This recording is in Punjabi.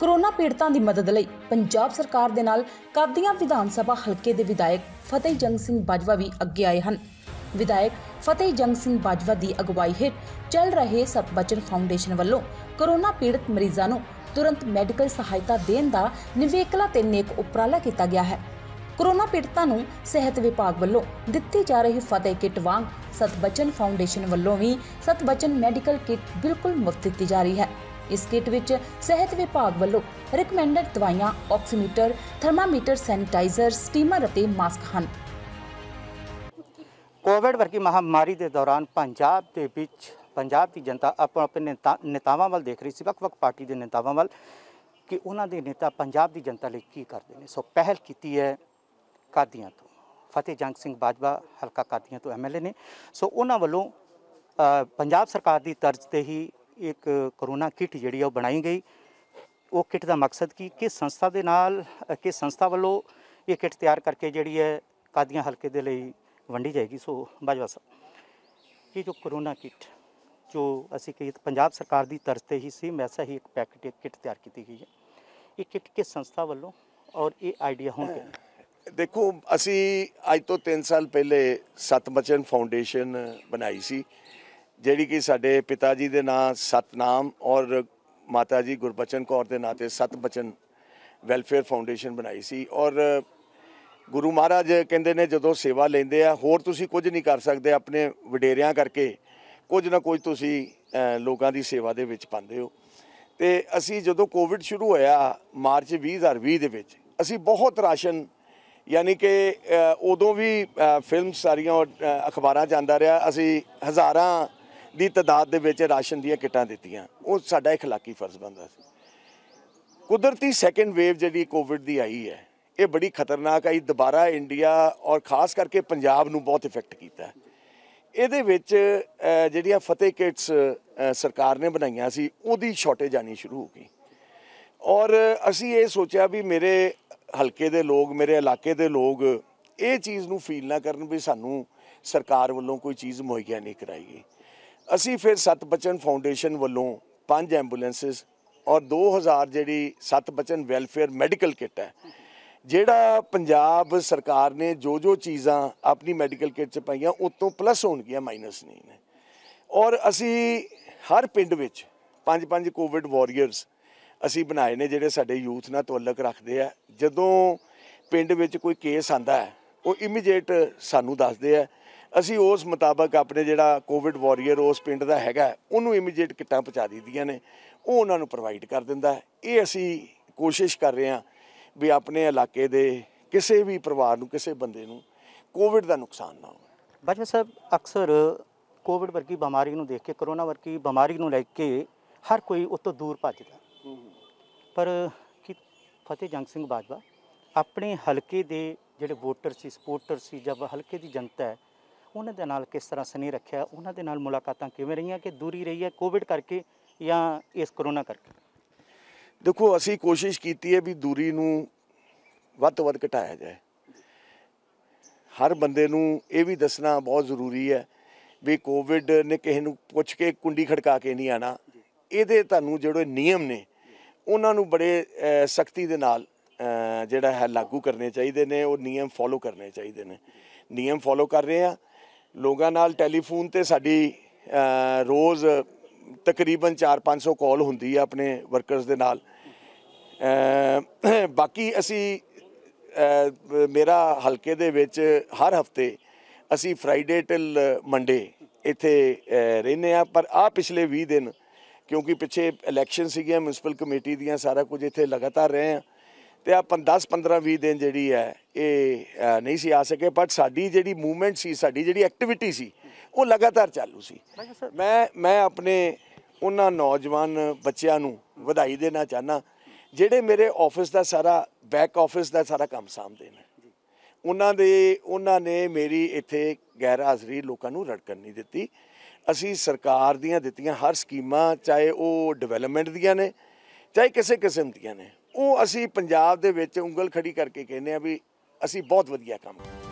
ਕਰੋਨਾ ਪੀੜਤਾਂ ਦੀ ਮਦਦ ਲਈ ਪੰਜਾਬ ਸਰਕਾਰ ਦੇ ਨਾਲ ਕਾਦੀਆਂ ਵਿਧਾਨ ਸਭਾ ਹਲਕੇ ਦੇ ਵਿਧਾਇਕ ਫਤਿਹ ਜੰਗ ਸਿੰਘ ਬਾਜਵਾ ਵੀ ਅੱਗੇ ਆਏ ਹਨ ਵਿਧਾਇਕ ਫਤਿਹ ਜੰਗ ਸਿੰਘ ਬਾਜਵਾ ਦੀ ਅਗਵਾਈ ਹੇਠ ਚੱਲ ਰਹੇ ਸਤਬਚਨ ਫਾਊਂਡੇਸ਼ਨ ਵੱਲੋਂ ਕਰੋਨਾ ਪੀੜਤ ਮਰੀਜ਼ਾਂ ਨੂੰ ਤੁਰੰਤ ਮੈਡੀਕਲ ਸਹਾਇਤਾ ਦੇਣ ਦਾ ਨਿਵੇਕਲਾ ਤੇ ਨੇਕ ਉਪਰਾਲਾ ਕੀਤਾ ਗਿਆ ਹੈ ਕਰੋਨਾ ਪੀੜਤਾਂ ਨੂੰ ਸਿਹਤ ਵਿਭਾਗ ਵੱਲੋਂ ਦਿੱਤੀ ਜਾ ਰਹੀ ਫਤਿਹ ਕਿੱਟ ਵਾਂਗ ਸਤਬਚਨ ਫਾਊਂਡੇਸ਼ਨ ਵੱਲੋਂ ਵੀ ਸਤਬਚਨ ਮੈਡੀਕਲ ਕਿੱਟ ਬਿਲਕੁਲ ਮੁਫਤ ਦਿੱਤੀ ਜਾ ਰਹੀ ਹੈ ਇਸ ਕਿਟ ਵਿੱਚ ਸਿਹਤ ਵਿਭਾਗ ਵੱਲੋਂ ਰეკਮੈਂਡਡ ਦਵਾਈਆਂ ਆਕਸੀਮੀਟਰ ਥਰਮਾਮੀਟਰ ਸੈਨੀਟਾਈਜ਼ਰ ਸਟੀਮਰ ਅਤੇ ਮਾਸਕ ਹਨ ਕੋਵਿਡ ਵਰਗੀ ਮਹਾਮਾਰੀ ਦੇ ਦੌਰਾਨ ਪੰਜਾਬ ਦੇ ਵਿੱਚ ਪੰਜਾਬ ਦੀ ਜਨਤਾ ਆਪਣੇ ਨੇਤਾਵਾਂ ਵੱਲ ਦੇਖ ਰਹੀ ਸੀ ਵੱਖ-ਵੱਖ ਪਾਰਟੀ ਦੇ ਨੇਤਾਵਾਂ ਵੱਲ ਕਿ ਉਹਨਾਂ ਦੇ ਨੇਤਾ ਪੰਜਾਬ ਦੀ ਜਨਤਾ ਲਈ ਕੀ ਕਰਦੇ ਨੇ ਸੋ ਪਹਿਲ ਕੀਤੀ ਹੈ ਕਾਦੀਆਂ ਤੋਂ ਫਤਿਹ ਜੰਗ ਸਿੰਘ ਬਾਜਵਾ ਹਲਕਾ ਕਾਦੀਆਂ ਤੋਂ ਐਮਐਲਏ ਨੇ ਸੋ ਉਹਨਾਂ ਵੱਲੋਂ ਪੰਜਾਬ ਸਰਕਾਰ ਦੀ ਤਰਜ਼ ਤੇ ਹੀ ਇੱਕ ਕਰੋਨਾ ਕਿਟ ਜਿਹੜੀ ਉਹ ਬਣਾਈ ਗਈ ਉਹ ਕਿਟ ਦਾ ਮਕਸਦ ਕੀ ਕਿ ਸੰਸਥਾ ਦੇ ਨਾਲ ਕਿ ਸੰਸਥਾ ਵੱਲੋਂ ਇਹ ਕਿਟ ਤਿਆਰ ਕਰਕੇ ਜਿਹੜੀ ਹੈ ਕਾਦੀਆਂ ਹਲਕੇ ਦੇ ਲਈ ਵੰਡੀ ਜਾਏਗੀ ਸੋ ਬਾਜਵਾ ਸਾਹਿਬ ਇਹ ਜੋ ਕਰੋਨਾ ਕਿਟ ਜੋ ਅਸੀਂ ਕਿ ਪੰਜਾਬ ਸਰਕਾਰ ਦੀ ਤਰਜ਼ ਤੇ ਹੀ ਸੀ ਮੈਸਾ ਹੀ ਇੱਕ ਪੈਕੇਟ ਕਿਟ ਤਿਆਰ ਕੀਤੀ ਗਈ ਹੈ ਇਹ ਕਿਟ ਕਿਸ ਸੰਸਥਾ ਵੱਲੋਂ ਔਰ ਇਹ ਆਈਡੀਆ ਹੋਣ ਤੇ ਦੇਖੋ ਅਸੀਂ ਅੱਜ ਤੋਂ 3 ਸਾਲ ਪਹਿਲੇ ਸਤਮਚਨ ਫਾਊਂਡੇਸ਼ਨ ਬਣਾਈ ਸੀ ਜਿਹੜੀ ਕਿ ਸਾਡੇ ਪਿਤਾ ਜੀ ਦੇ ਨਾਂ ਸਤਨਾਮ ਔਰ ਮਾਤਾ ਜੀ ਗੁਰਬਚਨ ਕੌਰ ਦੇ ਨਾਂ ਤੇ ਸਤਬਚਨ ਵੈਲਫੇਅਰ ਫਾਊਂਡੇਸ਼ਨ ਬਣਾਈ ਸੀ ਔਰ ਗੁਰੂ ਮਹਾਰਾਜ ਕਹਿੰਦੇ ਨੇ ਜਦੋਂ ਸੇਵਾ ਲੈਂਦੇ ਆ ਹੋਰ ਤੁਸੀਂ ਕੁਝ ਨਹੀਂ ਕਰ ਸਕਦੇ ਆਪਣੇ ਵਡੇਰਿਆਂ ਕਰਕੇ ਕੁਝ ਨਾ ਕੁਝ ਤੁਸੀਂ ਲੋਕਾਂ ਦੀ ਸੇਵਾ ਦੇ ਵਿੱਚ ਪਾਉਂਦੇ ਹੋ ਤੇ ਅਸੀਂ ਜਦੋਂ ਕੋਵਿਡ ਸ਼ੁਰੂ ਹੋਇਆ ਮਾਰਚ 2020 ਦੇ ਵਿੱਚ ਅਸੀਂ ਬਹੁਤ ਰਾਸ਼ਨ ਯਾਨੀ ਕਿ ਉਦੋਂ ਵੀ ਫਿਲਮ ਸਾਰੀਆਂ ਅਖਬਾਰਾਂ ਜਾਂਦਾ ਰਿਹਾ ਅਸੀਂ ਹਜ਼ਾਰਾਂ ਦੀ ਤਦਾਦ ਦੇ ਵਿੱਚ ਰਾਸ਼ਨ ਦੀਆਂ ਕਿੱਟਾਂ ਦਿੱਤੀਆਂ ਉਹ ਸਾਡਾ اخਲਾਕੀ ਫਰਜ਼ ਬੰਦਾ ਸੀ ਕੁਦਰਤੀ ਸੈਕੰਡ ਵੇਵ ਜਿਹੜੀ ਕੋਵਿਡ ਦੀ ਆਈ ਹੈ ਇਹ ਬੜੀ ਖਤਰਨਾਕ ਆਈ ਦੁਬਾਰਾ ਇੰਡੀਆ ਔਰ ਖਾਸ ਕਰਕੇ ਪੰਜਾਬ ਨੂੰ ਬਹੁਤ ਇਫੈਕਟ ਕੀਤਾ ਇਹਦੇ ਵਿੱਚ ਜਿਹੜੀਆਂ ਫਤਿਹ ਕਿਟਸ ਸਰਕਾਰ ਨੇ ਬਣਾਈਆਂ ਸੀ ਉਹਦੀ ਸ਼ਾਰਟੇਜ ਆਣੀ ਸ਼ੁਰੂ ਹੋ ਗਈ ਔਰ ਅਸੀਂ ਇਹ ਸੋਚਿਆ ਵੀ ਮੇਰੇ ਹਲਕੇ ਦੇ ਲੋਕ ਮੇਰੇ ਇਲਾਕੇ ਦੇ ਲੋਕ ਇਹ ਚੀਜ਼ ਨੂੰ ਫੀਲ ਨਾ ਕਰਨ ਵੀ ਸਾਨੂੰ ਸਰਕਾਰ ਵੱਲੋਂ ਕੋਈ ਚੀਜ਼ ਮੁਹੱਈਆ ਨਹੀਂ ਕਰਾਈ ਗਈ ਅਸੀਂ ਫਿਰ ਸਤਬਚਨ ਫਾਊਂਡੇਸ਼ਨ ਵੱਲੋਂ ਪੰਜ ਐਂਬੂਲੈਂਸਸ ਔਰ 2000 ਜਿਹੜੀ ਸਤਬਚਨ ਵੈਲਫੇਅਰ ਮੈਡੀਕਲ ਕਿੱਟ ਹੈ ਜਿਹੜਾ ਪੰਜਾਬ ਸਰਕਾਰ ਨੇ ਜੋ ਜੋ ਚੀਜ਼ਾਂ ਆਪਣੀ ਮੈਡੀਕਲ ਕਿੱਟ 'ਚ ਪਾਈਆਂ ਉਤੋਂ ਪਲੱਸ ਹੋਣਗੀਆਂ ਮਾਈਨਸ ਨਹੀਂ ਨੇ ਔਰ ਅਸੀਂ ਹਰ ਪਿੰਡ ਵਿੱਚ ਪੰਜ ਪੰਜ ਕੋਵਿਡ ਵਾਰੀਅਰਸ ਅਸੀਂ ਬਣਾਏ ਨੇ ਜਿਹੜੇ ਸਾਡੇ ਯੂਥ ਨਾਲ ਤਾਲੁਕ ਰੱਖਦੇ ਆ ਜਦੋਂ ਪਿੰਡ ਵਿੱਚ ਕੋਈ ਕੇਸ ਆਂਦਾ ਹੈ ਉਹ ਇਮੀਡੀਏਟ ਸਾਨੂੰ ਦੱਸਦੇ ਆ ਅਸੀਂ ਉਸ ਮੁਤਾਬਕ ਆਪਣੇ ਜਿਹੜਾ ਕੋਵਿਡ ਵਾਰੀਅਰ ਉਸ ਪਿੰਡ ਦਾ ਹੈਗਾ ਉਹਨੂੰ ਇਮੀਡੀਏਟ ਕਿੱਟਾਂ ਪਹੁੰਚਾ ਦਿੱਤੀਆਂ ਨੇ ਉਹ ਉਹਨਾਂ ਨੂੰ ਪ੍ਰੋਵਾਈਡ ਕਰ ਦਿੰਦਾ ਇਹ ਅਸੀਂ ਕੋਸ਼ਿਸ਼ ਕਰ ਰਹੇ ਹਾਂ ਵੀ ਆਪਣੇ ਇਲਾਕੇ ਦੇ ਕਿਸੇ ਵੀ ਪਰਿਵਾਰ ਨੂੰ ਕਿਸੇ ਬੰਦੇ ਨੂੰ ਕੋਵਿਡ ਦਾ ਨੁਕਸਾਨ ਨਾ ਹੋਵੇ ਬਚਨ ਸਾਹਿਬ ਅਕਸਰ ਕੋਵਿਡ ਵਰਗੀ ਬਿਮਾਰੀ ਨੂੰ ਦੇਖ ਕੇ ਕਰੋਨਾ ਵਰਗੀ ਬਿਮਾਰੀ ਨੂੰ ਲੈ ਕੇ ਹਰ ਕੋਈ ਉਤੋਂ ਦੂਰ ਭੱਜਦਾ ਪਰ ਕੀ ਫਤਿਹ ਜੰਗ ਸਿੰਘ ਬਾਜਵਾ ਆਪਣੇ ਹਲਕੇ ਦੇ ਜਿਹੜੇ ਵੋਟਰ ਸੀ ਸਪੋਰਟਰ ਸੀ ਜਦ ਹਲਕੇ ਦੀ ਜਨਤਾ ਹੈ ਉਹਨਾਂ ਦੇ ਨਾਲ ਕਿਸ ਤਰ੍ਹਾਂ ਸਨੇਹ ਰੱਖਿਆ ਉਹਨਾਂ ਦੇ ਨਾਲ ਮੁਲਾਕਾਤਾਂ ਕਿਵੇਂ ਰਹੀਆਂ ਕਿ ਦੂਰੀ ਰਹੀ ਹੈ ਕੋਵਿਡ ਕਰਕੇ ਜਾਂ ਇਸ ਕਰੋਨਾ ਕਰਕੇ ਦੇਖੋ ਅਸੀਂ ਕੋਸ਼ਿਸ਼ ਕੀਤੀ ਹੈ ਵੀ ਦੂਰੀ ਨੂੰ ਵੱਧ ਤੋਂ ਵੱਧ ਘਟਾਇਆ ਜਾਏ ਹਰ ਬੰਦੇ ਨੂੰ ਇਹ ਵੀ ਦੱਸਣਾ ਬਹੁਤ ਜ਼ਰੂਰੀ ਹੈ ਵੀ ਕੋਵਿਡ ਨੇ ਕਿਸੇ ਨੂੰ ਪੁੱਛ ਕੇ ਕੁੰਡੀ ਖੜਕਾ ਕੇ ਨਹੀਂ ਆਣਾ ਇਹਦੇ ਤੁਹਾਨੂੰ ਜਿਹੜੇ ਨਿਯਮ ਨੇ ਉਹਨਾਂ ਨੂੰ ਬੜੇ ਸਖਤੀ ਦੇ ਨਾਲ ਜਿਹੜਾ ਹੈ ਲਾਗੂ ਕਰਨੇ ਚਾਹੀਦੇ ਨੇ ਉਹ ਨਿਯਮ ਫੋਲੋ ਕਰਨੇ ਚਾਹੀਦੇ ਨੇ ਨਿਯਮ ਫੋਲੋ ਕਰ ਰਹੇ ਆ ਲੋਕਾਂ ਨਾਲ ਟੈਲੀਫੋਨ ਤੇ ਸਾਡੀ ਰੋਜ਼ ਤਕਰੀਬਨ 4-500 ਕਾਲ ਹੁੰਦੀ ਹੈ ਆਪਣੇ ਵਰਕਰਸ ਦੇ ਨਾਲ ਬਾਕੀ ਅਸੀਂ ਮੇਰਾ ਹਲਕੇ ਦੇ ਵਿੱਚ ਹਰ ਹਫਤੇ ਅਸੀਂ ਫਰਾਈਡੇ ਟਿਲ ਮੰਡੇ ਇੱਥੇ ਰਹਿੰਦੇ ਆ ਪਰ ਆ ਪਿਛਲੇ 20 ਦਿਨ ਕਿਉਂਕਿ ਪਿੱਛੇ ਇਲੈਕਸ਼ਨ ਸੀਗੀਆਂ ਮਿਊਨਿਸਪਲ ਕਮੇਟੀ ਦੀਆਂ ਸਾਰਾ ਕੁਝ ਇੱਥੇ ਲਗਾਤਾਰ ਰਹੇ ਆ ਤੇ ਆ 10 15 20 ਦਿਨ ਜਿਹੜੀ ਹੈ ਇਹ ਨਹੀਂ ਸੀ ਆ ਸਕੇ ਪਰ ਸਾਡੀ ਜਿਹੜੀ ਮੂਵਮੈਂਟ ਸੀ ਸਾਡੀ ਜਿਹੜੀ ਐਕਟੀਵਿਟੀ ਸੀ ਉਹ ਲਗਾਤਾਰ ਚੱਲੂ ਸੀ ਮੈਂ ਮੈਂ ਆਪਣੇ ਉਹਨਾਂ ਨੌਜਵਾਨ ਬੱਚਿਆਂ ਨੂੰ ਵਧਾਈ ਦੇਣਾ ਚਾਹਨਾ ਜਿਹੜੇ ਮੇਰੇ ਆਫਿਸ ਦਾ ਸਾਰਾ ਬੈਕ ਆਫਿਸ ਦਾ ਸਾਰਾ ਕੰਮ ਸੰਭਾਲਦੇ ਨੇ ਉਹਨਾਂ ਦੇ ਉਹਨਾਂ ਨੇ ਮੇਰੀ ਇੱਥੇ ਗੈਰ ਹਾਜ਼ਰੀ ਲੋਕਾਂ ਨੂੰ ਰੜਕਣ ਨਹੀਂ ਦਿੱਤੀ ਅਸੀਂ ਸਰਕਾਰ ਦੀਆਂ ਦਿੱਤੀਆਂ ਹਰ ਸਕੀਮਾਂ ਚਾਹੇ ਉਹ ਡਿਵੈਲਪਮੈਂਟ ਦੀਆਂ ਨੇ ਚਾਹੇ ਕਿਸੇ ਕਿਸਮ ਦੀਆਂ ਨੇ ਉਹ ਅਸੀਂ ਪੰਜਾਬ ਦੇ ਵਿੱਚ ਉਂਗਲ ਖੜੀ ਕਰਕੇ ਕਹਿੰਦੇ ਆ ਵੀ ਅਸੀਂ ਬਹੁਤ ਵਧੀਆ ਕੰਮ ਕੀਤਾ